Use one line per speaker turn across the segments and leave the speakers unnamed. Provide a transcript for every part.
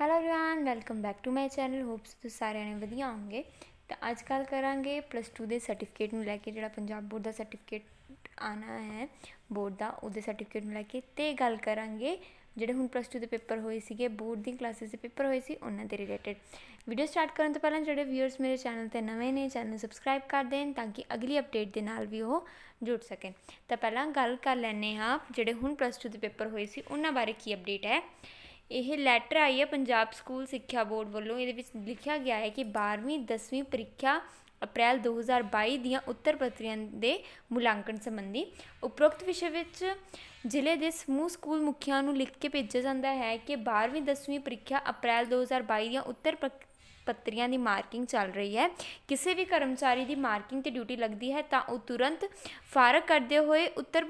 hello everyone welcome back to my channel hopes ਤੁਸੀਂ ਸਾਰਿਆਂ ਨੇ ਵਧੀਆ ਹੋਵੋਗੇ ਤਾਂ ਅੱਜ ਕੱਲ ਕਰਾਂਗੇ ਪਲੱਸ 2 ਦੇ ਸਰਟੀਫਿਕੇਟ ਨੂੰ ਲੈ ਕੇ ਜਿਹੜਾ ਪੰਜਾਬ ਬੋਰਡ ਦਾ ਸਰਟੀਫਿਕੇਟ ਆਣਾ ਹੈ ਬੋਰਡ ਦਾ ਉਹਦੇ ਸਰਟੀਫਿਕੇਟ ਨੂੰ ਲੈ ਕੇ ਤੇ ਗੱਲ ਕਰਾਂਗੇ ਜਿਹੜੇ ਹੁਣ ਪਲੱਸ 2 ਦੇ ਪੇਪਰ ਹੋਏ ਸੀਗੇ ਬੋਰਡ ਦੀ ਕਲਾਸਿਸ ਦੇ ਪੇਪਰ ਹੋਏ ਸੀ ਉਹਨਾਂ ਦੇ ਰਿਲੇਟਡ ਵੀਡੀਓ ਸਟਾਰਟ ਕਰਨ ਤੋਂ ਪਹਿਲਾਂ ਜਿਹੜੇ ਵੀਅਰਸ ਮੇਰੇ ਚੈਨਲ ਤੇ ਨਵੇਂ ਨੇ ਚੈਨਲ ਸਬਸਕ੍ਰਾਈਬ ਕਰ ਦੇਣ ਤਾਂ ਕਿ ਅਗਲੀ ਅਪਡੇਟ ਦੇ ਨਾਲ ਵੀ ਉਹ ਜੁੜ ਸਕਣ ਤਾਂ ਪਹਿਲਾਂ ਗੱਲ ਕਰ ਲੈਨੇ ਹਾਂ ਜਿਹੜੇ ਹੁਣ ਪਲੱਸ 2 ਦੇ ਪੇਪਰ ਹੋਏ ਸੀ ਉਹਨਾਂ ਬਾਰੇ ਕੀ ਅਪਡੇਟ ਹੈ ਇਹ ਲੈਟਰ ਆਈ ਹੈ ਪੰਜਾਬ ਸਕੂਲ ਸਿੱਖਿਆ ਬੋਰਡ ਵੱਲੋਂ ਇਹਦੇ ਵਿੱਚ ਲਿਖਿਆ ਗਿਆ ਹੈ ਕਿ 12ਵੀਂ 10ਵੀਂ ਪ੍ਰੀਖਿਆ ਅਪ੍ਰੈਲ 2022 ਦੀਆਂ ਉੱਤਰ ਪੱਤਰੀਆਂ ਦੇ ਮੁਲਾਂਕਣ ਸੰਬੰਧੀ ਉਪਰੋਕਤ ਵਿਸ਼ੇ ਵਿੱਚ ਜ਼ਿਲ੍ਹੇ ਦੇ ਸਮੂਹ ਸਕੂਲ ਮੁਖੀਆਂ ਨੂੰ ਲਿਖ ਕੇ ਭੇਜਿਆ ਜਾਂਦਾ ਹੈ ਕਿ 12ਵੀਂ 10ਵੀਂ ਪ੍ਰੀਖਿਆ ਅਪ੍ਰੈਲ 2022 ਦੀਆਂ ਉੱਤਰ ਪੱਤਰੀਆਂ ਦੀ ਮਾਰਕਿੰਗ ਚੱਲ ਰਹੀ ਹੈ ਕਿਸੇ ਵੀ ਕਰਮਚਾਰੀ ਦੀ ਮਾਰਕਿੰਗ ਤੇ ਡਿਊਟੀ ਲੱਗਦੀ ਹੈ ਤਾਂ ਉਹ ਤੁਰੰਤ ਫਾਰਕ ਕਰਦੇ ਹੋਏ ਉੱਤਰ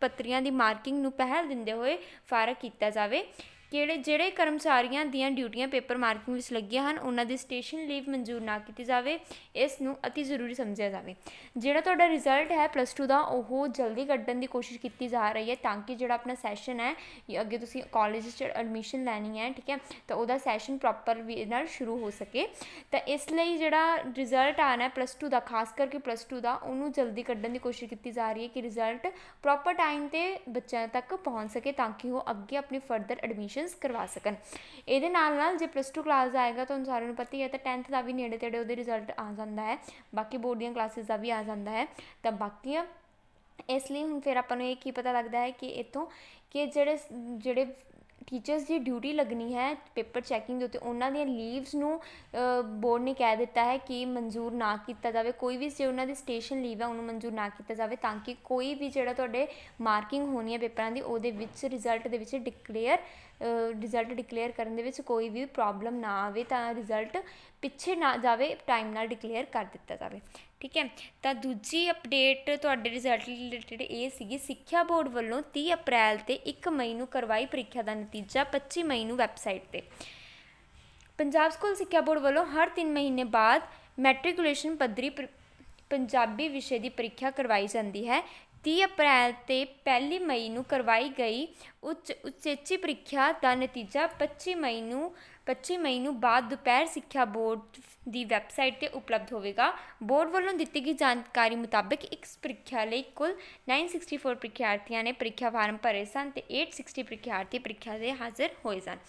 ਪੱਤਰੀਆਂ ਦੀ ਮਾਰਕਿੰਗ ਨੂੰ ਪਹਿਲ ਦਿੰਦੇ ਹੋਏ ਫਾਰਕ ਕੀਤਾ ਜਾਵੇ ਕਿਹੜੇ ਜਿਹੜੇ ਕਰਮਚਾਰੀਆਂ ਦੀਆਂ ਡਿਊਟੀਆਂ ਪੇਪਰ ਮਾਰਕਿੰਗ ਵਿੱਚ ਲੱਗੀਆਂ ਹਨ ਉਹਨਾਂ ਦੀ ਸਟੇਸ਼ਨ ਲੀਵ ਮਨਜ਼ੂਰ ਨਾ ਕੀਤੀ ਜਾਵੇ ਇਸ ਨੂੰ ਅਤੀ ਜ਼ਰੂਰੀ ਸਮਝਿਆ ਜਾਵੇ ਜਿਹੜਾ ਤੁਹਾਡਾ ਰਿਜ਼ਲਟ ਹੈ ਪਲੱਸ 2 ਦਾ ਉਹ ਜਲਦੀ ਕੱਢਣ ਦੀ ਕੋਸ਼ਿਸ਼ ਕੀਤੀ ਜਾ ਰਹੀ ਹੈ ਤਾਂ ਕਿ ਜਿਹੜਾ ਆਪਣਾ ਸੈਸ਼ਨ ਹੈ ਅੱਗੇ ਤੁਸੀਂ ਕਾਲਜ 'ਚ ਐਡਮਿਸ਼ਨ ਲੈਣੀ ਹੈ ਠੀਕ ਹੈ ਤਾਂ ਉਹਦਾ ਸੈਸ਼ਨ ਪ੍ਰੋਪਰ ਵੀ ਨਾਲ ਸ਼ੁਰੂ ਹੋ ਸਕੇ ਤਾਂ ਇਸ ਲਈ ਜਿਹੜਾ ਰਿਜ਼ਲਟ ਆਣਾ ਹੈ ਪਲੱਸ 2 ਦਾ ਖਾਸ ਕਰਕੇ ਪਲੱਸ 2 ਦਾ ਉਹਨੂੰ ਜਲਦੀ ਕੱਢਣ ਦੀ ਕੋਸ਼ਿਸ਼ ਕੀਤੀ ਜਾ ਰਹੀ ਹੈ ਕਿ ਰਿਜ਼ਲਟ ਪ੍ਰੋਪਰ ਟਾਈਮ ਤੇ ਬੱਚਿਆਂ ਤੱਕ ਪਹੁੰਚ ਸਕੇ ਤਾਂ ਕਿ ਉਹ ਅੱਗੇ ਆਪਣੀ ਫਰਦਰ ਐਡਮਿਸ਼ਨ ਐਡਮਿਸ਼ਨਸ ਕਰਵਾ ਸਕਣ ਇਹਦੇ ਨਾਲ ਨਾਲ ਜੇ ਪਲੱਸ 2 ਕਲਾਸ ਆਏਗਾ ਤਾਂ ਸਾਰਿਆਂ ਨੂੰ ਪਤਾ ਹੀ ਹੈ ਤਾਂ 10th ਦਾ ਵੀ ਨੇੜੇ ਤੇੜੇ ਉਹਦੇ ਰਿਜ਼ਲਟ ਆ ਜਾਂਦਾ ਹੈ ਬਾਕੀ ਬੋਰਡ ਦੀਆਂ ਕਲਾਸਿਸ ਦਾ ਵੀ ਆ ਜਾਂਦਾ ਹੈ ਤਾਂ ਬਾਕੀਆਂ ਇਸ ਲਈ ਹੁਣ ਫਿਰ ਆਪਾਂ ਨੂੰ ਇਹ ਕੀ ਪਤਾ ਲੱਗਦਾ ਹੈ ਕਿ ਇਥੋਂ ਕਿ ਜਿਹੜੇ ਜਿਹੜੇ ਟੀਚਰਸ ਦੀ ਡਿਊਟੀ ਲੱਗਣੀ ਹੈ ਪੇਪਰ ਚੈਕਿੰਗ ਦੇ ਉੱਤੇ ਉਹਨਾਂ ਦੀਆਂ ਲੀਵਸ ਨੂੰ ਬੋਰਡ ਨੇ ਕਹਿ ਦਿੱਤਾ ਹੈ ਕਿ ਮਨਜ਼ੂਰ ਨਾ ਕੀਤਾ ਜਾਵੇ ਕੋਈ ਵੀ ਜੇ ਉਹਨਾਂ ਦੀ ਸਟੇਸ਼ਨ ਲੀਵ ਹੈ ਉਹਨੂੰ ਮਨਜ਼ੂਰ ਨਾ ਕੀਤਾ ਜਾਵੇ ਤਾਂ ਕਿ ਕੋਈ ਵੀ ਜਿਹੜਾ ਤੁਹਾਡੇ ਮਾਰਕਿੰਗ ਹੋਣੀ ਹੈ ਪੇਪਰਾਂ ਦੀ ਉਹਦੇ ਵਿੱਚ ਰਿਜ਼ਲਟ ਦੇ ਵਿੱਚ ਡਿਕਲੇਅਰ ਰਿਜ਼ਲਟ ਡਿਕਲੇਅਰ ਕਰਨ ਦੇ ਵਿੱਚ ਕੋਈ ਵੀ ਪ੍ਰੋਬਲਮ ਨਾ ਆਵੇ ਤਾਂ ਰਿਜ਼ਲਟ ਪਿੱਛੇ ਨਾ ਜਾਵੇ ਟਾਈਮ ਨਾਲ ਡਿਕਲੇਅਰ ਕਰ ਦਿੱਤਾ ਜਾਵੇ ਠੀਕ ਹੈ ਤਾਂ ਦੂਜੀ ਅਪਡੇਟ ਤੁਹਾਡੇ ਰਿਜ਼ਲਟ ਰਿਲੇਟਡ ਇਹ ਸੀਗੀ ਸਿੱਖਿਆ ਬੋਰਡ ਵੱਲੋਂ 30 ਅਪ੍ਰੈਲ ਤੇ 1 ਮਈ ਨੂੰ ਕਰਵਾਈ ਪ੍ਰੀਖਿਆ ਦਾ ਨਤੀਜਾ 25 ਮਈ ਨੂੰ ਵੈਬਸਾਈਟ ਤੇ ਪੰਜਾਬ ਸਕੂਲ ਸਿੱਖਿਆ ਬੋਰਡ ਵੱਲੋਂ ਹਰ 3 ਮਹੀਨੇ ਬਾਅਦ ਮੈਟ੍ਰਿਕੂਲੇਸ਼ਨ ਪੱਧਰੀ ਪੰਜਾਬੀ ਵਿਸ਼ੇ ਦੀ ਪ੍ਰੀਖਿਆ ਕਰਵਾਈ ਜਾਂਦੀ ਹੈ 30 ਅਪ੍ਰੈਲ ਤੇ 1 ਮਈ ਨੂੰ ਕਰਵਾਈ ਗਈ ਉੱਚ ਉਚੇਚੀ ਪ੍ਰੀਖਿਆ ਦਾ ਨਤੀਜਾ 25 ਮਈ ਨੂੰ 25 ਮਈ ਨੂੰ ਬਾਅਦ ਦੁਪਹਿਰ ਸਿੱਖਿਆ ਬੋਰਡ ਦੀ ਵੈਬਸਾਈਟ ਤੇ ਉਪਲਬਧ ਹੋਵੇਗਾ ਬੋਰਡ ਵੱਲੋਂ ਦਿੱਤੀ ਗਈ ਜਾਣਕਾਰੀ ਮੁਤਾਬਕ ਇਸ ਪ੍ਰੀਖਿਆ ਲਈ ਕੁੱਲ 964 ਪ੍ਰੀਖਿਆਰਥੀਆਂ ਨੇ ਪ੍ਰੀਖਿਆ ਫਾਰਮ ਭਰੇ ਸਨ ਤੇ 860 ਪ੍ਰੀਖਿਆਰਥੀ ਪ੍ਰੀਖਿਆ ਦੇ ਹਾਜ਼ਰ ਹੋਏ ਸਨ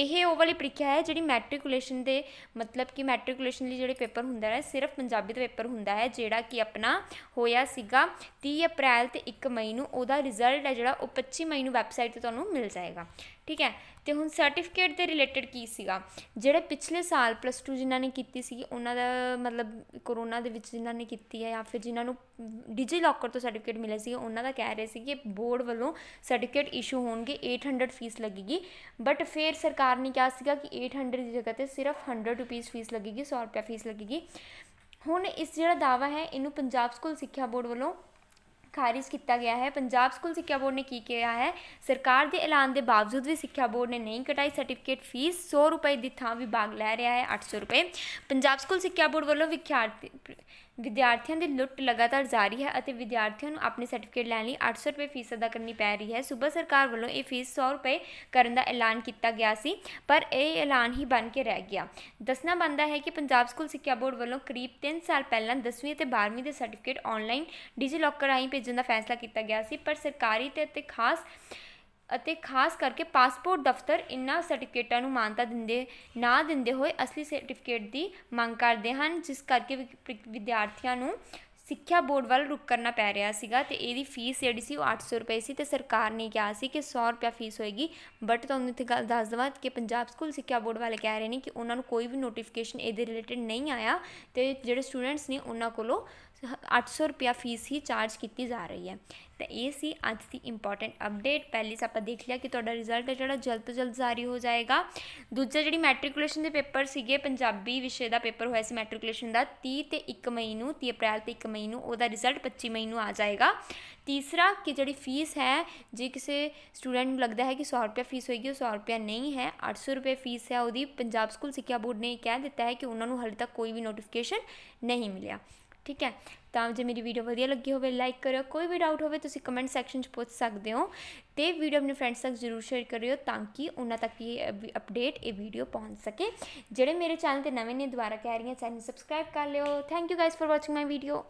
ਇਹ ਉਹ ਵਾਲੀ ਪ੍ਰੀਖਿਆ ਹੈ ਜਿਹੜੀ ਮੈਟ੍ਰਿਕੂਲੇਸ਼ਨ ਦੇ ਮਤਲਬ ਕਿ ਮੈਟ੍ਰਿਕੂਲੇਸ਼ਨ ਲਈ ਜਿਹੜੇ ਪੇਪਰ ਹੁੰਦਾ ਹੈ ਸਿਰਫ ਪੰਜਾਬੀ ਦਾ ਪੇਪਰ ਹੁੰਦਾ ਹੈ ਜਿਹੜਾ ਕਿ ਆਪਣਾ ਹੋਇਆ ਸੀਗਾ 30 ਅਪ੍ਰੈਲ ਤੇ 1 ਮਈ ਨੂੰ ਉਹਦਾ ਰਿਜ਼ਲਟ ਹੈ ਜਿਹੜਾ ਉਹ 25 ਮਈ ਨੂੰ ਵੈਬਸਾਈਟ ਤੇ ਤੁਹਾਨੂੰ ਮਿਲ ਜਾਏਗਾ ਠੀਕ ਹੈ ਤੇ ਹੁਣ ਸਰਟੀਫਿਕੇਟ ਦੇ ਰਿਲੇਟਡ ਕੀ ਸੀਗਾ ਜਿਹੜੇ ਪਿਛਲੇ ਸਾਲ ਪਲੱਸ 2 ਜਿਨ੍ਹਾਂ ਨੇ ਕੀਤੀ ਸੀ ਉਹਨਾਂ ਦਾ ਮਤਲਬ ਕੋਰੋਨਾ ਦੇ ਵਿੱਚ ਜਿਨ੍ਹਾਂ ਨੇ ਕੀਤੀ ਹੈ ਜਾਂ ਫਿਰ ਜਿਨ੍ਹਾਂ ਨੂੰ ਡਿਜੀ ਲੋਕਰ ਤੋਂ ਸਰਟੀਫਿਕੇਟ ਮਿਲੇ ਸੀ ਉਹਨਾਂ ਦਾ ਕਹਿ ਰਹੇ ਸੀ ਕਿ ਬੋਰਡ ਵੱਲੋਂ ਸਰਟੀਫਿਕੇਟ ਇਸ਼ੂ ਹੋਣਗੇ 800 ਫੀਸ ਲੱਗੇਗੀ ਬਟ ਫਿਰ ਸਰਕਾਰ ਨੇ ਕਿਹਾ ਸੀਗਾ ਕਿ 800 ਦੀ ਜਗ੍ਹਾ ਤੇ ਸਿਰਫ 100 ਰੁਪਏ ਫੀਸ ਲੱਗੇਗੀ 100 ਰੁਪਏ ਫੀਸ ਲੱਗੇਗੀ ਹੁਣ ਇਸ ਜਿਹੜਾ ਦਾਵਾ ਹੈ ਇਹਨੂੰ ਪੰਜਾਬ ਸਕੂਲ ਸਿੱਖਿਆ ਬੋਰਡ ਵੱਲੋਂ ਖਾਰਿਜ ਕੀਤਾ ਗਿਆ ਹੈ ਪੰਜਾਬ ਸਕੂਲ ਸਿੱਖਿਆ ਬੋਰਡ ਨੇ ਕੀ ਕਿਹਾ ਹੈ ਸਰਕਾਰ ਦੇ ਐਲਾਨ ਦੇ ਬਾਵਜੂਦ ਵੀ ਸਿੱਖਿਆ ਬੋਰਡ ਨੇ ਨਹੀਂ ਕਟਾਈ ਸਰਟੀਫਿਕੇਟ ਫੀਸ 100 ਰੁਪਏ ਦੀ ਥਾਂ ਵਿਭਾਗ ਲੈ ਰਿਹਾ ਹੈ 800 ਰੁਪਏ ਪੰਜਾਬ ਸਕੂਲ ਸਿੱਖਿਆ ਬੋਰਡ ਵੱਲੋਂ ਵਿਦਿਆਰਥੀ ਵਿਦਿਆਰਥੀਆਂ ਦੀ ਲੁੱਟ ਲਗਾਤਾਰ ਜਾਰੀ ਹੈ ਅਤੇ ਵਿਦਿਆਰਥੀਆਂ ਨੂੰ ਆਪਣੇ ਸਰਟੀਫਿਕੇਟ ਲੈਣ ਲਈ 800 ਰੁਪਏ ਫੀਸ ਅਦਾ ਕਰਨੀ ਪੈ ਰਹੀ ਹੈ ਸੂਬਾ ਸਰਕਾਰ ਵੱਲੋਂ ਇਹ ਫੀਸ 100 ਰੁਪਏ ਕਰਨ ਦਾ ਐਲਾਨ ਕੀਤਾ ਗਿਆ ਸੀ ਪਰ ਇਹ ਐਲਾਨ ਹੀ ਬਣ ਕੇ ਰਹਿ ਗਿਆ ਦੱਸਣਾ ਬੰਦਾ ਹੈ ਕਿ ਪੰਜਾਬ ਸਕੂਲ ਸਿੱਖਿਆ ਬੋਰਡ ਵੱਲੋਂ ਕਰੀਬ 3 ਸਾਲ ਪਹਿਲਾਂ 10ਵੀਂ ਅਤੇ 12ਵੀਂ ਦੇ ਸਰਟੀਫਿਕੇਟ ਆਨਲਾਈਨ ਡਿਜੀ ਲੋਕਰ ਰਾਹੀਂ ਭੇਜਣ ਦਾ ਫੈਸਲਾ ਕੀਤਾ ਗਿਆ ਸੀ ਪਰ ਸਰਕਾਰੀ ਤੇ ਅਤੇ ਖਾਸ ਅਤੇ ਖਾਸ ਕਰਕੇ ਪਾਸਪੋਰਟ ਦਫ਼ਤਰ ਇਨ੍ਹਾਂ ਸਰਟੀਫਿਕੇਟਾਂ ਨੂੰ ਮਾਨਤਾ ਦਿੰਦੇ ਨਾ ਦਿੰਦੇ ਹੋਏ ਅਸਲੀ ਸਰਟੀਫਿਕੇਟ ਦੀ ਮੰਗ ਕਰਦੇ ਹਨ ਜਿਸ ਕਰਕੇ ਵਿਦਿਆਰਥੀਆਂ ਨੂੰ ਸਿੱਖਿਆ ਬੋਰਡ ਵੱਲ ਰੁਕ ਕਰਨਾ ਪੈ ਰਿਹਾ ਸੀਗਾ ਤੇ ਇਹਦੀ ਫੀਸ ਜਿਹੜੀ ਸੀ ਉਹ 800 ਰੁਪਏ ਸੀ ਤੇ ਸਰਕਾਰ ਨੇ ਕਿਹਾ ਸੀ ਕਿ 100 ਰੁਪਏ ਫੀਸ ਹੋਏਗੀ ਬਟ ਤੁਹਾਨੂੰ ਇੱਥੇ ਗੱਲ ਦੱਸ ਦਵਾਂ ਕਿ ਪੰਜਾਬ ਸਕੂਲ ਸਿੱਖਿਆ ਬੋਰਡ ਵਾਲੇ ਕਹਿ ਰਹੇ ਨੇ ਕਿ ਉਹਨਾਂ ਨੂੰ ਕੋਈ ਵੀ ਨੋਟੀਫਿਕੇਸ਼ਨ ਇਹਦੇ ਰਿਲੇਟਡ ਨਹੀਂ ਆਇਆ ਤੇ ਜਿਹੜੇ ਸਟੂਡੈਂਟਸ ਨੇ ਉਹਨਾਂ ਕੋਲੋਂ 800 ਰੁਪਿਆ ਫੀਸ ਹੀ ਚਾਰਜ ਕੀਤੀ ਜਾ ਰਹੀ ਹੈ ਤਾਂ ਇਹ ਸੀ ਅੱਜ ਦੀ ਇੰਪੋਰਟੈਂਟ ਅਪਡੇਟ ਪਹਿਲੀ ਸਭ ਆਪਾਂ ਦੇਖ ਲਿਆ ਕਿ ਤੁਹਾਡਾ ਰਿਜ਼ਲਟ ਹੈ ਜਿਹੜਾ ਜਲਦ ਤੋਂ ਜਲਦ ਜਾਰੀ ਹੋ ਜਾਏਗਾ ਦੂਜਾ ਜਿਹੜੀ ਮੈਟ੍ਰਿਕੂਲੇਸ਼ਨ ਦੇ ਪੇਪਰ ਸੀਗੇ ਪੰਜਾਬੀ ਵਿਸ਼ੇ ਦਾ ਪੇਪਰ ਹੋਇਆ ਸੀ ਮੈਟ੍ਰਿਕੂਲੇਸ਼ਨ ਦਾ 30 ਤੇ 1 ਮਈ ਨੂੰ 30 ਅਪ੍ਰੈਲ ਤੇ 1 ਮਈ ਨੂੰ ਉਹਦਾ ਰਿਜ਼ਲਟ 25 ਮਈ ਨੂੰ ਆ ਜਾਏਗਾ ਤੀਸਰਾ ਕਿ ਜਿਹੜੀ ਫੀਸ ਹੈ ਜੇ ਕਿਸੇ ਸਟੂਡੈਂਟ ਨੂੰ ਲੱਗਦਾ ਹੈ ਕਿ 100 ਰੁਪਏ ਫੀਸ ਹੋਏਗੀ ਉਹ 100 ਰੁਪਏ ਨਹੀਂ ਹੈ 800 ਰੁਪਏ ਫੀਸ ਹੈ ਉਹਦੀ ਪੰਜਾਬ ਸਕੂਲ ਸਿੱਖਿਆ ਬੋਰਡ ਨੇ ਕਹਿ ਦਿੱਤਾ ਹੈ ਕਿ ਉਹਨਾਂ ਨੂੰ ਹਾਲੇ ਤੱਕ ਕੋਈ ਵੀ ਨੋਟੀਫਿਕੇਸ਼ਨ ਨਹੀਂ ਮਿਲਿਆ ਠੀਕ ਹੈ ਤਾਂ ਜੇ ਮੇਰੀ ਵੀਡੀਓ ਵਧੀਆ ਲੱਗੀ ਹੋਵੇ ਲਾਈਕ ਕਰਿਓ ਕੋਈ ਵੀ ਡਾਊਟ ਹੋਵੇ ਤੁਸੀਂ ਕਮੈਂਟ ਸੈਕਸ਼ਨ 'ਚ ਪੁੱਛ ਸਕਦੇ ਹੋ ਤੇ ਵੀਡੀਓ ਆਪਣੇ ਫਰੈਂਡਸ ਤੱਕ ਜ਼ਰੂਰ ਸ਼ੇਅਰ ਕਰਿਓ ਤਾਂ ਕਿ ਉਹਨਾਂ ਤੱਕ ਇਹ ਅਪਡੇਟ ਇਹ ਵੀਡੀਓ ਪਹੁੰਚ ਸਕੇ ਜਿਹੜੇ ਮੇਰੇ ਚੈਨਲ ਤੇ ਨਵੇਂ ਨੇ ਦੁਬਾਰਾ ਕਹਿ ਰਹੀਆਂ ਚੈਨਲ ਸਬਸਕ੍ਰਾਈਬ ਕਰ ਲਿਓ thank you guys for watching my video